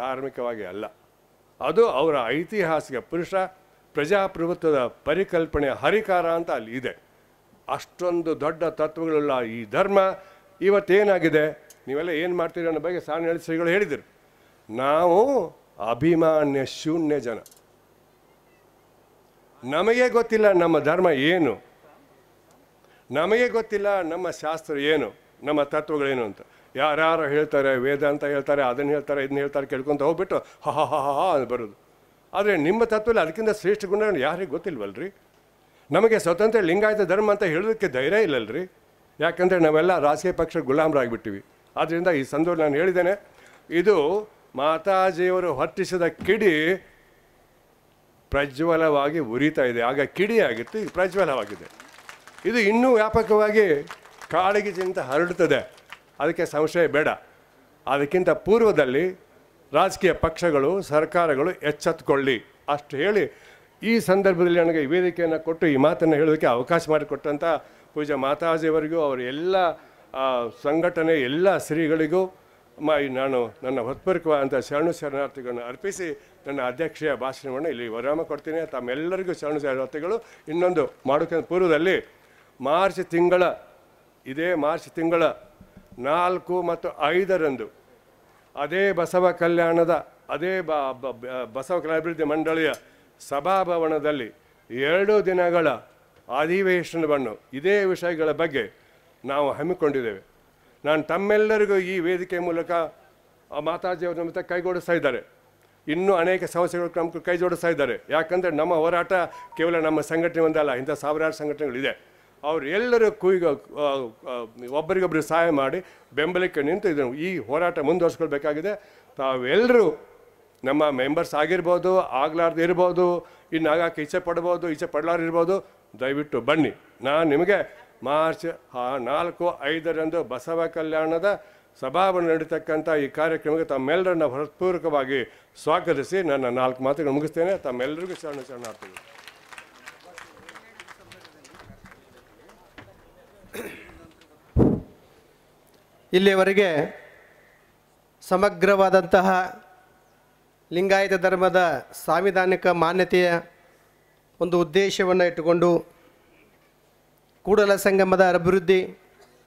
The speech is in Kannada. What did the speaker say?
ಧಾರ್ಮಿಕವಾಗಿ ಅಲ್ಲ ಅದು ಅವರ ಐತಿಹಾಸಿಕ ಪುರುಷ ಪ್ರಜಾಪ್ರಭುತ್ವದ ಪರಿಕಲ್ಪನೆ ಹರಿಕಾರ ಅಂತ ಅಲ್ಲಿ ಇದೆ ಅಷ್ಟೊಂದು ದೊಡ್ಡ ತತ್ವಗಳುಳ್ಳ ಈ ಧರ್ಮ ಇವತ್ತೇನಾಗಿದೆ ನೀವೆಲ್ಲ ಏನು ಮಾಡ್ತೀರಿ ಅನ್ನೋ ಬಗ್ಗೆ ಸಾನ್ ಶ್ರೀಗಳು ಹೇಳಿದರು ನಾವು ಅಭಿಮಾನ್ಯ ಶೂನ್ಯ ಜನ ನಮಗೆ ಗೊತ್ತಿಲ್ಲ ನಮ್ಮ ಧರ್ಮ ಏನು ನಮಗೆ ಗೊತ್ತಿಲ್ಲ ನಮ್ಮ ಶಾಸ್ತ್ರ ಏನು ನಮ್ಮ ತತ್ವಗಳೇನು ಅಂತ ಯಾರ್ಯಾರು ಹೇಳ್ತಾರೆ ವೇದ ಅಂತ ಹೇಳ್ತಾರೆ ಅದನ್ನು ಹೇಳ್ತಾರೆ ಇದನ್ನ ಹೇಳ್ತಾರೆ ಕೇಳ್ಕೊಂತ ಹೋಗ್ಬಿಟ್ಟು ಹಾ ಹಾ ಹಾ ಅದು ಬರೋದು ಆದರೆ ನಿಮ್ಮ ತತ್ವದಲ್ಲಿ ಅದಕ್ಕಿಂತ ಶ್ರೇಷ್ಠ ಗುಣಗಳು ಯಾರಿಗೆ ರೀ ನಮಗೆ ಸ್ವತಂತ್ರ ಲಿಂಗಾಯತ ಧರ್ಮ ಅಂತ ಹೇಳೋದಕ್ಕೆ ಧೈರ್ಯ ಇಲ್ಲಲ್ರಿ ಯಾಕಂದರೆ ನಾವೆಲ್ಲ ರಾಜಕೀಯ ಪಕ್ಷ ಗುಲಾಮರಾಗಿಬಿಟ್ಟಿವಿ ಆದ್ದರಿಂದ ಈ ಸಂದರ್ಭ ನಾನು ಹೇಳಿದ್ದೇನೆ ಇದು ಮಾತಾಜಿಯವರು ಹೊತ್ತಿಸಿದ ಕಿಡಿ ಪ್ರಜ್ವಲವಾಗಿ ಉರಿತಾ ಇದೆ ಆಗ ಕಿಡಿಯಾಗಿತ್ತು ಈಗ ಪ್ರಜ್ವಲವಾಗಿದೆ ಇದು ಇನ್ನೂ ವ್ಯಾಪಕವಾಗಿ ಕಾಳಗಿಜಿಂದ ಹರಡುತ್ತದೆ ಅದಕ್ಕೆ ಸಂಶಯ ಬೇಡ ಅದಕ್ಕಿಂತ ಪೂರ್ವದಲ್ಲಿ ರಾಜಕೀಯ ಪಕ್ಷಗಳು ಸರ್ಕಾರಗಳು ಎಚ್ಚೆತ್ತುಕೊಳ್ಳಿ ಅಷ್ಟು ಹೇಳಿ ಈ ಸಂದರ್ಭದಲ್ಲಿ ನನಗೆ ವೇದಿಕೆಯನ್ನು ಕೊಟ್ಟು ಈ ಮಾತನ್ನು ಹೇಳೋದಕ್ಕೆ ಅವಕಾಶ ಮಾಡಿಕೊಟ್ಟಂಥ ಪೂಜಾ ಮಾತಾಜಿಯವರಿಗೂ ಅವರ ಎಲ್ಲ ಸಂಘಟನೆ ಎಲ್ಲ ಶ್ರೀಗಳಿಗೂ ಮ ನಾನು ನನ್ನ ಹೊತ್ಪರ್ಕವಾದಂಥ ಶರಣು ಶರಣಾರ್ಥಿಗಳನ್ನು ಅರ್ಪಿಸಿ ನನ್ನ ಅಧ್ಯಕ್ಷೀಯ ಭಾಷಣವನ್ನು ಇಲ್ಲಿ ವರಾಮ ಕೊಡ್ತೀನಿ ತಮ್ಮೆಲ್ಲರಿಗೂ ಶರಣು ಶರಣಾರ್ಥಿಗಳು ಇನ್ನೊಂದು ಮಾಡೋಕೆ ಪೂರ್ವದಲ್ಲಿ ಮಾರ್ಚ್ ತಿಂಗಳ ಇದೇ ಮಾರ್ಚ್ ತಿಂಗಳ ನಾಲ್ಕು ಮತ್ತು ಐದರಂದು ಅದೇ ಬಸವ ಕಲ್ಯಾಣದ ಅದೇ ಬಸವ ಅಭಿವೃದ್ಧಿ ಮಂಡಳಿಯ ಸಭಾಭವನದಲ್ಲಿ ಎರಡು ದಿನಗಳ ಅಧಿವೇಶನವನ್ನು ಇದೇ ವಿಷಯಗಳ ಬಗ್ಗೆ ನಾವು ಹಮ್ಮಿಕೊಂಡಿದ್ದೇವೆ ನಾನು ತಮ್ಮೆಲ್ಲರಿಗೂ ಈ ವೇದಿಕೆ ಮೂಲಕ ಮಾತಾಜಿಯವರ ಮತ್ತೆ ಕೈಗೊಡಿಸ್ತಾ ಇದ್ದಾರೆ ಇನ್ನೂ ಅನೇಕ ಸಮಸ್ಯೆಗಳು ನಮಗೆ ಕೈ ಜೋಡಿಸ್ತಾ ಇದ್ದಾರೆ ಯಾಕಂದರೆ ನಮ್ಮ ಹೋರಾಟ ಕೇವಲ ನಮ್ಮ ಸಂಘಟನೆ ಒಂದಲ್ಲ ಇಂಥ ಸಾವಿರಾರು ಸಂಘಟನೆಗಳಿದೆ ಅವರೆಲ್ಲರೂ ಎಲ್ಲರೂ ಕುಯ್ಗ ಒಬ್ಬರಿಗೊಬ್ಬರು ಸಹಾಯ ಮಾಡಿ ಬೆಂಬಲಕ್ಕೆ ನಿಂತು ಇದ್ದರು ಈ ಹೋರಾಟ ಮುಂದುವರಿಸ್ಕೊಳ್ಬೇಕಾಗಿದೆ ತಾವೆಲ್ಲರೂ ನಮ್ಮ ಮೆಂಬರ್ಸ್ ಆಗಿರ್ಬೋದು ಆಗ್ಲಾರ್ದು ಇರ್ಬೋದು ಇನ್ನು ಆಗಾಕೆ ಇಚ್ಛೆ ಪಡ್ಬೋದು ಇಚ್ಛೆ ಇರ್ಬೋದು ದಯವಿಟ್ಟು ಬನ್ನಿ ನಾನು ನಿಮಗೆ ಮಾರ್ಚ್ ನಾಲ್ಕು ಐದರಂದು ಬಸವ ಕಲ್ಯಾಣದ ಸಭಾವನ್ನು ನಡೀತಕ್ಕಂಥ ಈ ಕಾರ್ಯಕ್ರಮಕ್ಕೆ ತಮ್ಮೆಲ್ಲರನ್ನ ಹೃತ್ಪೂರ್ವಕವಾಗಿ ಸ್ವಾಗತಿಸಿ ನನ್ನ ನಾಲ್ಕು ಮಾತುಗಳು ಮುಗಿಸ್ತೇನೆ ತಮ್ಮೆಲ್ಲರಿಗೂ ಶರಣ ಶರಣಾರ್ಥಿಗಳು ಇಲ್ಲಿಯವರೆಗೆ ಸಮಗ್ರವಾದಂತಹ ಲಿಂಗಾಯತ ಧರ್ಮದ ಸಾಂವಿಧಾನಿಕ ಮಾನ್ಯತೆಯ ಒಂದು ಉದ್ದೇಶವನ್ನು ಇಟ್ಟುಕೊಂಡು ಕೂಡಲ ಸಂಗಮದ ಅಭಿವೃದ್ಧಿ